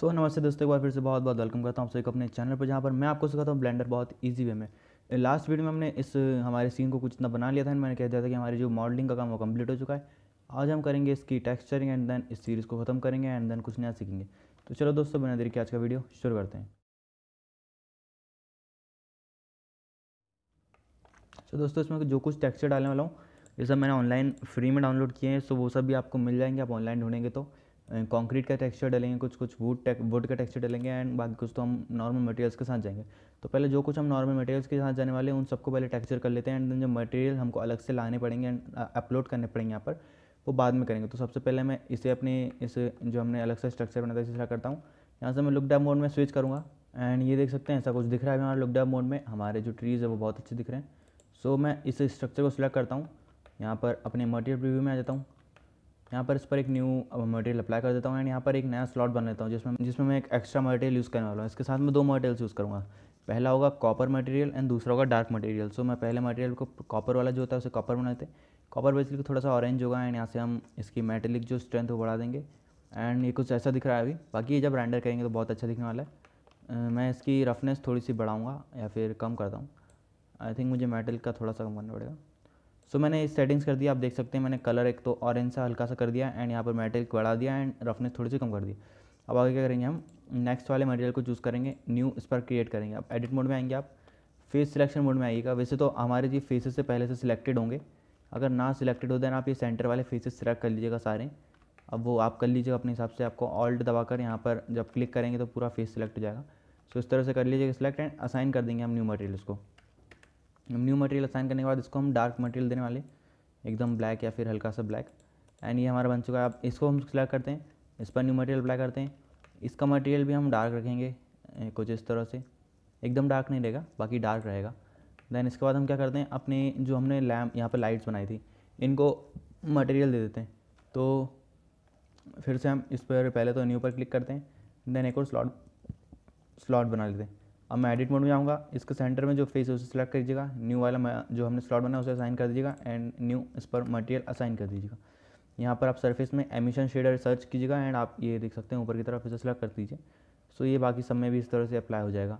सो so, नमस्ते दोस्तों एक बार फिर से बहुत बहुत वेलकम करता हूँ आप सभी अपने चैनल पर जहाँ पर मैं आपको सिखाता हूँ ब्लेंडर बहुत ईजी वे में लास्ट वीडियो में हमने इस हमारे सीन को कुछ इतना बना लिया था मैंने कह दिया था कि हमारी जो मॉडलिंग का काम वो कंप्लीट हो चुका है आज हम करेंगे इसकी टेक्स्चरिंग एंड देन इस सीरीज़ को खत्म करेंगे एंड देन कुछ नया सीखेंगे तो चलो दोस्तों बना देखिए आज का वीडियो शुरू करते हैं सो दोस्तों इसमें जो कुछ टेक्स्चर डालने वाला हूँ ये सब मैंने ऑनलाइन फ्री में डाउनलोड किए हैं सो वो सब भी आपको मिल जाएंगे आप ऑनलाइन ढूंढेंगे तो कंक्रीट का टेक्सचर डालेंगे कुछ कुछ वुड टेक वुड का टेक्सचर डालेंगे एंड बाकी कुछ तो हम नॉर्मल मटेरियल्स के साथ जाएंगे तो पहले जो कुछ हम नॉर्मल मटेरियल्स के साथ जाने वाले हैं उन सबको पहले टेक्सचर कर लेते हैं एंड देन जो मटेरियल हमको अलग से लाने पड़ेंगे एंड अपलोड करने पड़ेंगे यहाँ पर वो बाद में करेंगे तो सबसे पहले मैं इसे अपने इस जो हमने अलग से स्ट्रक्चर बनाया था इसे करता हूँ यहाँ से मैं लुक डाउन मोड में स्विच करूँगा एंड ये देख सकते हैं ऐसा कुछ दिख रहा है हमारे लुक डाउन मोड में हमारे जो ट्रीज़ है वो बहुत अच्छे दिख रहे हैं सो मैं इस स्ट्रक्चर को सिलेक्ट करता हूँ यहाँ पर अपने मटेरियल रिव्यू में आ जाता हूँ यहाँ पर इस पर एक न्यू मटेरियल अप्लाई कर देता हूँ एंड यहाँ पर एक नया स्लॉट बन लेता हूँ जिसमें जिसमें मैं एक एक्स्ट्रा मटेरियल यूज़ करने वाला हूँ इसके साथ में दो मटेरियल्स यूज़ करूँगा पहला होगा कॉपर मटेरियल एंड दूसरा होगा डार्क मटेरियल सो मैं पहले मटेरियल को कॉपर वाला जो होता है उसे कॉपर बनाते हैं कॉपर बेसिकली थोड़ा सा ऑरेंज होगा एंड यहाँ से हम इसकी मेटेलिक जो स्ट्रेंथ वो बढ़ा देंगे एंड ये कुछ ऐसा दिख रहा है अभी बाकी ये जब रेंडर करेंगे तो बहुत अच्छा दिखने वाला है uh, मैं इसकी रफनेस थोड़ी सी बढ़ाऊँगा या फिर कम करता हूँ आई थिंक मुझे मेटल का थोड़ा सा कम करना पड़ेगा सो so, मैंने इस सेटिंग्स कर दिया आप देख सकते हैं मैंने कलर एक तो ऑरेंज सा हल्का सा कर दिया एंड यहाँ पर मेटेरियल बढ़ा दिया एंड रफनेस थोड़ी सी कम कर दी अब आगे क्या करेंगे हम नेक्स्ट वाले मटेरियल को चूज़ करेंगे न्यू इस पर क्रिएट करेंगे आप एडिट मोड में आएंगे आप फेस सिलेक्शन मोड में आइएगा वैसे तो हमारे जी फेसेस से पहले से सिलेक्टेड होंगे अगर ना सिलेक्टेड होते हैं आप ये सेंटर वाले फेसेस सिलेक्ट कर लीजिएगा सारे अब वो आप कर लीजिएगा अपने हिसाब से आपको ऑल्ट दबा कर यहाँ पर जब क्लिक करेंगे तो पूरा फेस सिलेक्ट हो जाएगा सो इस तरह से कर लीजिएगा सिलेक्ट एंड असाइन कर देंगे हम न्यू मटेरियल्स को न्यू मटेरियल असाइन करने के बाद इसको हम डार्क मटेरियल देने वाले एकदम ब्लैक या फिर हल्का सा ब्लैक एंड ये हमारा बन चुका है अब इसको हम सिलेक्ट करते हैं इस पर न्यू मटेरियल अप्लाई करते हैं इसका मटेरियल भी हम डार्क रखेंगे कुछ इस तरह से एकदम डार्क नहीं रहेगा बाकी डार्क रहेगा देन इसके बाद हम क्या करते हैं अपने जो हमने लैम्प यहाँ पर लाइट्स बनाई थी इनको मटेरियल दे देते हैं तो फिर से हम इस पर पहले तो न्यू पर क्लिक करते हैं देन एक और स्लॉट स्लॉट बना लेते हैं अब मैं एडिट मोड में जाऊँगा इसके सेंटर में जो फेस है उसे सिलेक्ट करिएगा न्यू वाला जो हमने स्लॉट बनाया उसे असाइन कर दीजिएगा एंड न्यू इस पर मटेरियल असाइन कर दीजिएगा यहाँ पर आप सरफेस में एमिशन शेडर सर्च कीजिएगा एंड आप ये देख सकते हैं ऊपर की तरफ इसे सेलेक्ट कर दीजिए सो ये बाकी सब में भी इस तरह से अप्लाई हो जाएगा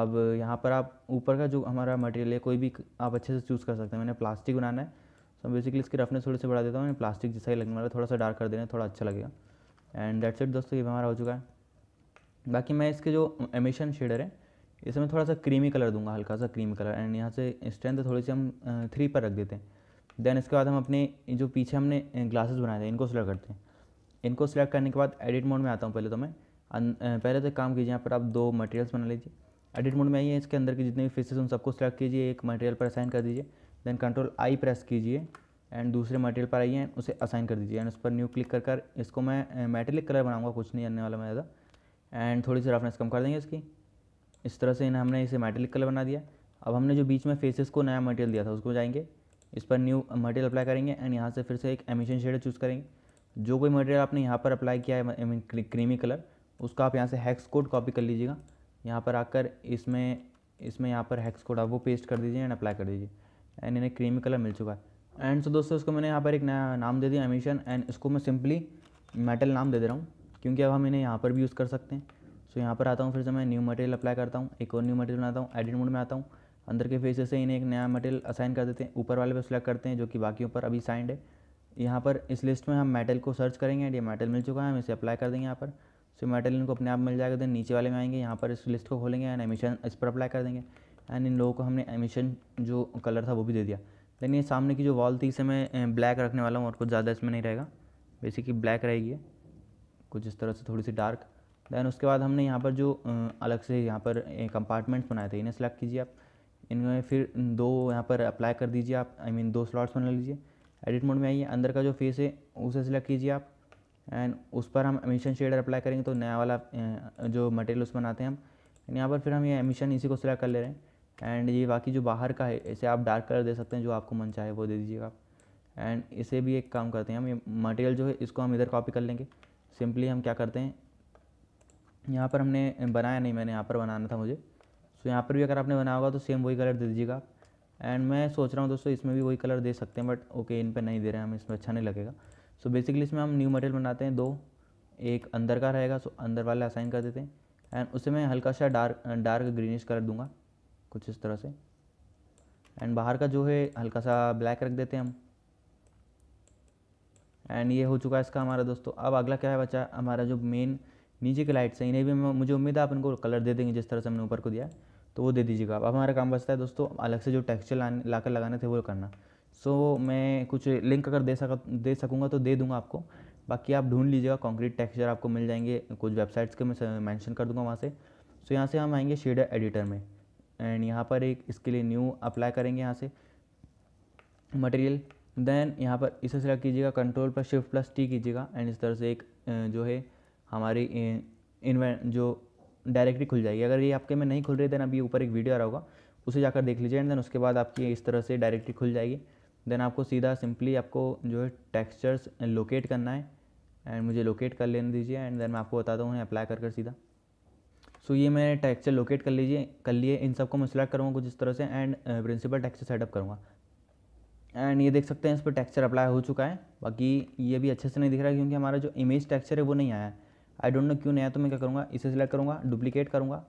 अब यहाँ पर आप ऊपर का जो हमारा मटेरियल है कोई भी आप अच्छे से चूज़ कर सकते हैं मैंने प्लास्टिक बनाना है सो बेसिकली इसकी रफनेस थोड़ी से बढ़ा देता हूँ मैंने प्लास्टिक जैसा ही लगने वाला थोड़ा सा डार्क कर देना थोड़ा अच्छा लगेगा एंड डेट इट दोस्तों ये हमारा हो चुका है बाकी मैं इसके जो एमिशन शेडर है इसमें थोड़ा सा क्रीमी कलर दूंगा हल्का सा क्रीमी कलर एंड यहाँ से स्ट्रेंथ थोड़ी सी हम थ्री पर रख देते हैं देन इसके बाद हम अपने जो पीछे हमने ग्लासेस बनाए थे इनको सिलेक्ट करते हैं इनको सिलेक्ट करने के बाद एडिट मोड में आता हूँ पहले तो मैं पहले तो काम कीजिए यहाँ पर आप दो मटेरियल्स बना लीजिए एडिट मोड में आइए इसके अंदर की जितने भी फेसेस उन सबको सिलेक्ट कीजिए एक मटेरियल पर असाइन कर दीजिए देन कंट्रोल आई प्रेस कीजिए एंड दूसरे मटेरियल पर आइए उसे असाइन कर दीजिए एंड उस पर न्यू क्लिक कर कर इसको मैं मेटेलिक कलर बनाऊंगा कुछ नहीं आने वाला मैं ज़्यादा एंड थोड़ी सी रफनेस कम कर देंगे इसकी इस तरह से इन्हें हमने इसे मेटेलिक कलर बना दिया अब हमने जो बीच में फेसेस को नया मटेरियल दिया था उसको जाएंगे इस पर न्यू मटेरियल अप्लाई करेंगे एंड यहाँ से फिर से एक एमिशन शेड चूज़ करेंगे जो कोई मटेरियल आपने यहाँ पर अप्लाई किया है क्रीमी कलर उसका आप यहाँ से हैक्स कोड कॉपी कर लीजिएगा यहाँ पर आकर इसमें इसमें यहाँ पर हैक्स कोड आप वो पेस्ट कर दीजिए एंड अप्लाई कर दीजिए एंड इन्हें क्रीमी कलर मिल चुका है एंड सो दोस्तों इसको मैंने यहाँ पर एक नया नाम दे दिया एमिशन एंड इसको मैं सिंपली मेटल नाम दे दे रहा हूँ क्योंकि अब हम इन्हें यहाँ पर भी यूज़ कर सकते हैं सो यहाँ पर आता हूँ फिर से मैं न्यू मटेरियल अप्लाई करता हूँ एक और न्यू मटेरियल बनाता हूँ एडिट मोड में आता हूँ अंदर के फेसेस से इन्हें एक नया मटेरियल असाइन कर देते हैं ऊपर वाले पर सेलेक्ट करते हैं जो कि बाकी ऊपर अभी साइंड है यहाँ पर इस लिस्ट में हम मेटल को सर्च करेंगे एंड ये मेटल मिल चुका है हम इसे अप्लाई कर देंगे यहाँ पर सो मेटल इनको अपने आप मिल जाएगा देन नीचे वाले में आएंगे यहाँ पर इस लिस्ट को खोलेंगे एंड एमिशन इस पर अप्लाई कर देंगे एंड इन लोगों को हमने एमिशन जो कलर था वो भी दे दिया देन ये सामने की जो वॉल थी इसे मैं ब्लैक रखने वाला हूँ और कुछ ज़्यादा इसमें नहीं रहेगा बेसिकली ब्लैक रहेगी कुछ इस तरह से थोड़ी सी डार्क दैन उसके बाद हमने यहाँ पर जो अलग से यहाँ पर कंपार्टमेंट्स बनाए थे इन्हें सेलेक्ट कीजिए आप इनमें फिर दो यहाँ पर अप्लाई कर दीजिए आप आई I मीन mean, दो स्लॉट्स बना लीजिए एडिट मोड में आइए अंदर का जो फेस है उसे सेलेक्ट कीजिए आप एंड उस पर हम एमिशन शेडर अप्लाई करेंगे तो नया वाला जो मटेरियल उस बनाते हैं हम यहाँ पर फिर हम ये एमिशन इसी को सिलेक्ट कर ले रहे हैं एंड ये बाकी जो बाहर का है इसे आप डार्क कलर दे सकते हैं जो आपको मन चाहे वो दे दीजिएगा आप एंड इसे भी एक काम करते हैं हम ये मटेरियल जो है इसको हम इधर कॉपी कर लेंगे सिंपली हम क्या करते हैं यहाँ पर हमने बनाया नहीं मैंने यहाँ पर बनाना था मुझे सो यहाँ पर भी अगर आपने बनाया होगा तो सेम वही कलर दे दीजिएगा एंड मैं सोच रहा हूँ दोस्तों इसमें भी वही कलर दे सकते हैं बट ओके इन पर नहीं दे रहे हैं हमें इसमें अच्छा नहीं लगेगा सो बेसिकली इसमें हम न्यू मटेरियल बनाते हैं दो एक अंदर का रहेगा सो अंदर वाला असाइन कर देते हैं एंड उसे मैं हल्का सा डार्क डार्क ग्रीनिश कलर दूंगा कुछ इस तरह से एंड बाहर का जो है हल्का सा ब्लैक रख देते हैं हम एंड ये हो चुका है इसका हमारा दोस्तों अब अगला क्या है बच्चा हमारा जो मेन नीचे की लाइट्स हैं इन्हें भी मुझे उम्मीद है आप इनको कलर दे देंगे जिस तरह से हमने ऊपर को दिया तो वो दे दीजिएगा अब हमारा काम बचता है दोस्तों अलग से जो टेक्सचर लाने ला लगाने थे वो करना सो so, मैं कुछ लिंक अगर दे सका दे सकूँगा तो दे दूँगा आपको बाकी आप ढूंढ लीजिएगा कॉन्क्रीट टेक्सचर आपको मिल जाएंगे कुछ वेबसाइट्स के मैं मैंशन कर दूँगा वहाँ से सो so, यहाँ से हम आएँगे शेडर एडिटर में एंड यहाँ पर एक इसके लिए न्यू अप्लाई करेंगे यहाँ से मटेरियल देन यहाँ पर इसे सेलेक्ट कीजिएगा कंट्रोल पर शिफ्ट प्लस टी कीजिएगा एंड इस तरह से एक जो है हमारी इन जो डायरेक्टली खुल जाएगी अगर ये आपके में नहीं खुल रही देन अभी ऊपर एक वीडियो आ रहा होगा उसे जाकर देख लीजिए एंड देन उसके बाद आपकी इस तरह से डायरेक्टली खुल जाएगी देन आपको सीधा सिंपली आपको जो है टेक्स्चर्स लोकेट करना है एंड मुझे लोकेट कर लेने दीजिए एंड देन मैं आपको बताता हूँ उन्हें अप्लाई कर कर सीधा सो so, ये मैंने टेक्स्चर लोकेट कर लीजिए कर लिए इन सबको मैं सिलेक्ट करूँगा कुछ इस तरह से एंड प्रिंसिपल टेक्स्चर सेटअप करूँगा एंड ये देख सकते हैं इस पर टेक्स्चर अप्लाई हो चुका है बाकी ये भी अच्छे से नहीं दिख रहा है क्योंकि हमारा जो इमेज टेक्स्चर है वो नहीं आया है आई डोंट नो क्यों नहीं आया तो मैं क्या करूँगा इसे सिलेक्ट करूँगा डुप्लीकेट करूँगा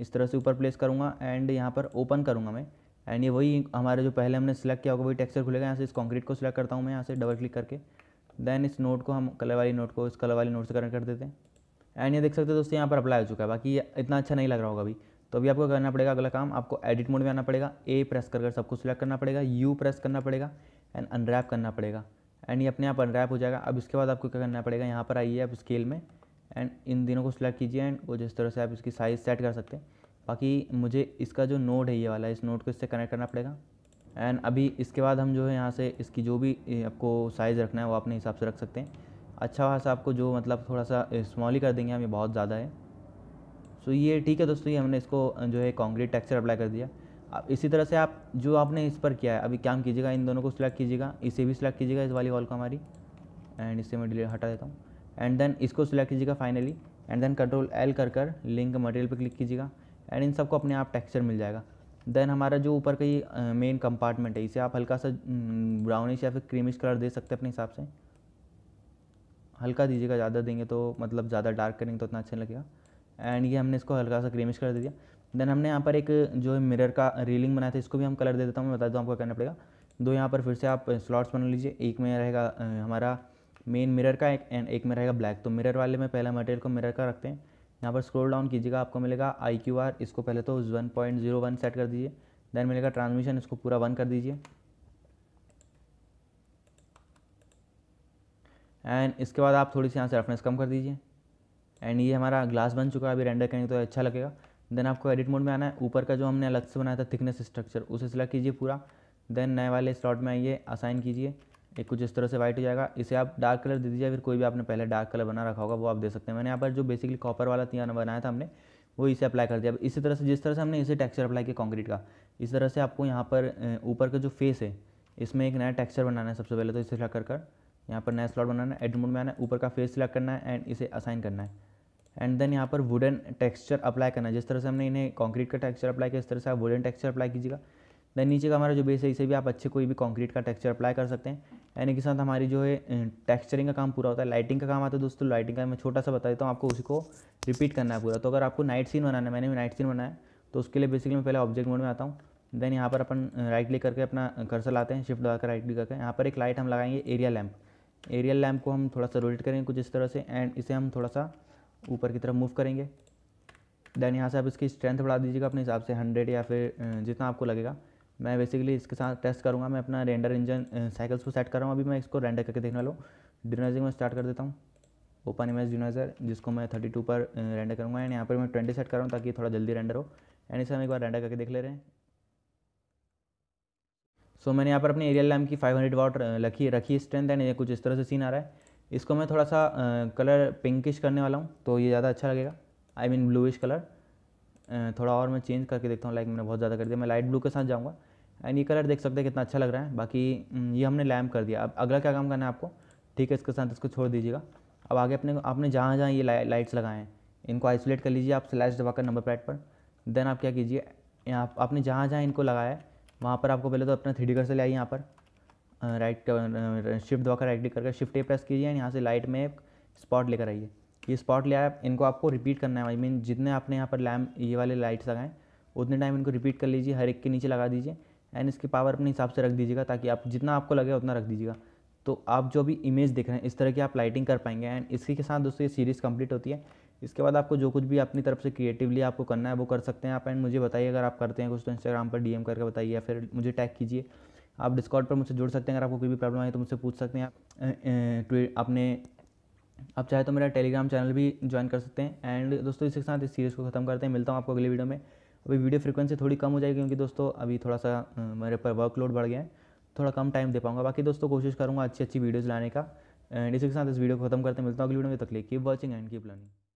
इस तरह से ऊपर प्लेस करूँगा एंड यहाँ पर ओपन करूँगा मैं एंड ये वही हमारे जो पहले हमने सेलेक्ट किया होगा वही टेक्सचर खुलेगा यहाँ से इस कॉन्क्रीट को सिलेक्ट करता हूँ मैं यहाँ से डबल क्लिक करके देन इस नोट को हम कलर वाली नोट को इस कलर वाली नोट से कनेक्ट कर देते हैं एंड ये देख सकते हो दोस्तों यहाँ पर अप्लाई हो चुका है बाकी इतना अच्छा नहीं लग रहा होगा अभी तो अभी आपको करना पड़ेगा अगला काम आपको एडिट मोड में आना पड़ेगा ए प्रेस कर सबको सिलेक्ट करना पड़ेगा यू प्रेस करना पड़ेगा एंड अनरैप करना पड़ेगा एंड ये अपने आप अनरैप हो जाएगा अब इसके बाद आपको क्या करना पड़ेगा यहाँ पर आइए आप स्केल में एंड इन दिनों को सिलेक्ट कीजिए एंड वो जिस तरह से आप इसकी साइज़ सेट कर सकते हैं बाकी मुझे इसका जो नोड है ये वाला इस नोड को इससे कनेक्ट करना पड़ेगा एंड अभी इसके बाद हम जो है यहाँ से इसकी जो भी आपको साइज़ रखना है वो अपने हिसाब से रख सकते हैं अच्छा खासा आपको जो मतलब थोड़ा सा स्मॉल ही कर देंगे हम ये बहुत ज़्यादा है सो ये ठीक है दोस्तों ये हमने इसको जो है कॉन्क्रीट टेक्सचर अप्लाई कर दिया अब इसी तरह से आप जो आपने इस पर किया है अभी काम कीजिएगा इन दोनों को सिलेक्ट कीजिएगा इसे भी सिलेक्ट कीजिएगा इस वाली वॉल को हमारी एंड इससे मैं डिले हटा देता हूँ एंड देन इसको सिलेक्ट कीजिएगा finally and then control L कर कर लिंक मटेरियल पर क्लिक कीजिएगा एंड इन सबको अपने आप टेक्सचर मिल जाएगा देन हमारा जो ऊपर का ये मेन कंपार्टमेंट है इसे आप हल्का सा ब्राउनिश या फिर क्रीमिश कलर दे सकते हैं अपने हिसाब से हल्का दीजिएगा ज़्यादा देंगे तो मतलब ज़्यादा डार्क करेंगे तो उतना अच्छा लगेगा एंड ये हमने इसको हल्का सा क्रीमिश कलर दे दिया देन हमने यहाँ पर एक जो है मिरर का रीलिंग बनाया था इसको भी हम कलर दे देता हूँ मैं बता दूँ आपको करना पड़ेगा दो यहाँ पर फिर से आप स्लॉट्स बना लीजिए एक में रहेगा हमारा मेन मिरर का एक एंड एक में रहेगा ब्लैक तो मिरर वाले में पहला मटेरियल को मिरर का रखते हैं यहाँ पर स्क्रोल डाउन कीजिएगा आपको मिलेगा आई क्यू आर इसको पहले तो one point zero one set कर दीजिए देन मिलेगा ट्रांसमिशन इसको पूरा वन कर दीजिए एंड इसके बाद आप थोड़ी सी यहाँ से रफनेस कम कर दीजिए एंड ये हमारा ग्लास बन चुका है अभी रेंडर करेंगे तो अच्छा लगेगा देन आपको एडिट मोड में आना है ऊपर का जो हमने अलग से बनाया था थिकनेस स्ट्रक्चर उसे सिलेक्ट कीजिए पूरा देन नए वाले स्लॉट में आइए असाइन कीजिए ये कुछ इस तरह से वाइट हो जाएगा इसे आप डार्क कलर दे दीजिए फिर कोई भी आपने पहले डार्क कलर बना रखा होगा वो आप दे सकते हैं मैंने यहाँ पर जो बेसिकली कॉपर वाला तीन बनाया था हमने वो इसे अप्लाई कर दिया अब इसी तरह से जिस तरह से हमने इसे टेक्सचर अप्लाई किया कॉन्क्रीट का इस तरह से आपको यहाँ पर ऊपर का जो फेस है इसमें एक नया टेक्स्चर बनाना है सबसे पहले तो इसे सिलेक्ट कर कर यहाँ पर नया स्लॉट बनाना है एड मोड में आना है ऊपर का फेस सिलेक्ट करना है एंड इसे असाइन करना है एंड देन यहाँ पर वुडन टेक्स्चर अप्लाई करना है जिस तरह से हमने इन्हें कॉन्क्रीट का टेक्स्चर अप्लाई किया इस तरह से आप वुडन टेक्स्चर अप्लाई कीजिएगा दैन नीचे का हमारा जो बेस है इसे भी आप अच्छे कोई भी कंक्रीट का टेक्सचर अप्लाई कर सकते हैं यानी के साथ हमारी जो है टेक्सचरिंग का काम पूरा होता है लाइटिंग का काम आता है दोस्तों लाइटिंग का मैं छोटा सा बता देता हूँ आपको उसको रिपीट करना है पूरा तो अगर आपको नाइट सीन बनाना है मैंने भी नाइट सीन बनाया तो उसके लिए बेसिकली मैं पहले ऑब्जेक्ट मोड में आता हूँ देन यहाँ पर अपन राइट क्लिक करके अपना कर्सर लाते हैं शिफ्ट दबाकर राइट क्लिक करके यहाँ पर एक लाइट हम लगाएंगे एरिया लैम्प एरिया लैम्प को हम थोड़ा सा रोटेट करेंगे कुछ इस तरह से एंड इसे हम थोड़ा सा ऊपर की तरफ मूव करेंगे देन यहाँ से आप इसकी स्ट्रेंथ बढ़ा दीजिएगा अपने हिसाब से हंड्रेड या फिर जितना आपको लगेगा मैं बेसिकली इसके साथ टेस्ट करूँगा मैं अपना रेंडर इंजन साइकिल्स को सेट कर रहा हूँ अभी मैं इसको रेंडर करके देखने वाला हूँ डिनाइजिंग में स्टार्ट कर देता हूँ ओपन इमेज डिनाइजर जिसको मैं थर्टी टू पर रेंडर करूँगा एंड यहाँ पर मैं ट्वेंटी सेट कर रहा हूँ ताकि थोड़ा जल्दी रेंडर हो एंड इसे हम एक बार रेंडर करके देख ले रहे हैं सो so, मैंने यहाँ पर अपनी एरियल लैम्प की 500 हंड्रेड वाट रखी रखी स्ट्रेंथ एंड ये कुछ इस तरह से सीन आ रहा है इसको मैं थोड़ा सा कलर पिंकिश करने वाला हूँ तो ये ज़्यादा अच्छा लगेगा आई मीन ब्लूइश कलर थोड़ा और मैं चेंज करके देखता हूँ लाइक मैंने बहुत ज़्यादा कर दिया मैं लाइट ब्लू के साथ जाऊँगा एंड ये कलर देख सकते हैं कितना अच्छा लग रहा है बाकी ये हमने लैम्प कर दिया अब अगला क्या काम करना है आपको ठीक है इसके साथ इसको छोड़ दीजिएगा अब आगे अपने आपने जहाँ जहाँ ये लाइट्स लगाए हैं इनको आइसोलेट कर लीजिए आप स्लैश दबाकर नंबर प्लेट पर देन आप क्या कीजिए आप आपने जहाँ जहाँ इनको लगाया है वहाँ पर आपको पहले तो अपना थ्री से ले आइए यहाँ पर राइट शिफ्ट दबाकर राइट क्लिक करके शिफ्ट ए प्रेस कीजिए एंड यहाँ से लाइट में स्पॉट लेकर आइए ये स्पॉट लिया है इनको आपको रिपीट करना है आई मीन जितने आपने यहाँ पर लैम्प ये वाले लाइट्स लगाएं उतने टाइम इनको रिपीट कर लीजिए हर एक के नीचे लगा दीजिए एंड इसकी पावर अपने हिसाब से रख दीजिएगा ताकि आप जितना आपको लगे उतना रख दीजिएगा तो आप जो भी इमेज देख रहे हैं इस तरह की आप लाइटिंग कर पाएंगे एंड इसी के साथ दोस्तों ये सीरीज़ कंप्लीट होती है इसके बाद आपको जो कुछ भी अपनी तरफ से क्रिएटिवली आपको करना है वो कर सकते हैं आप एंड मुझे बताइए अगर आप करते हैं कुछ तो इंस्टाग्राम पर डीएम करके बताइए या फिर मुझे टैग कीजिए आप डिस्कॉर्ड पर मुझसे जुड़ सकते हैं अगर आपको कोई भी प्रॉब्लम आए तो मुझसे पूछ सकते हैं आप अपने आप चाहे तो मेरा टेलीग्राम चैनल भी ज्वाइन कर सकते हैं एंड दोस्तों इसके साथ इस सीरीज़ को ख़त्म करते हैं मिलता हूँ आपको अगली वीडियो में अभी वीडियो फ्रिक्वेंसी थोड़ी कम हो जाएगी क्योंकि दोस्तों अभी थोड़ा सा मेरे पर वर्कलोड बढ़ गया है थोड़ा कम टाइम दे पाऊंगा बाकी दोस्तों कोशिश करूँगा अच्छी अच्छी वीडियोज़ लाने का एंड इसी के साथ इस वीडियो को खत्म करते हैं मिलता हूँ अगली वीडियो में तक लिए keep watching and keep learning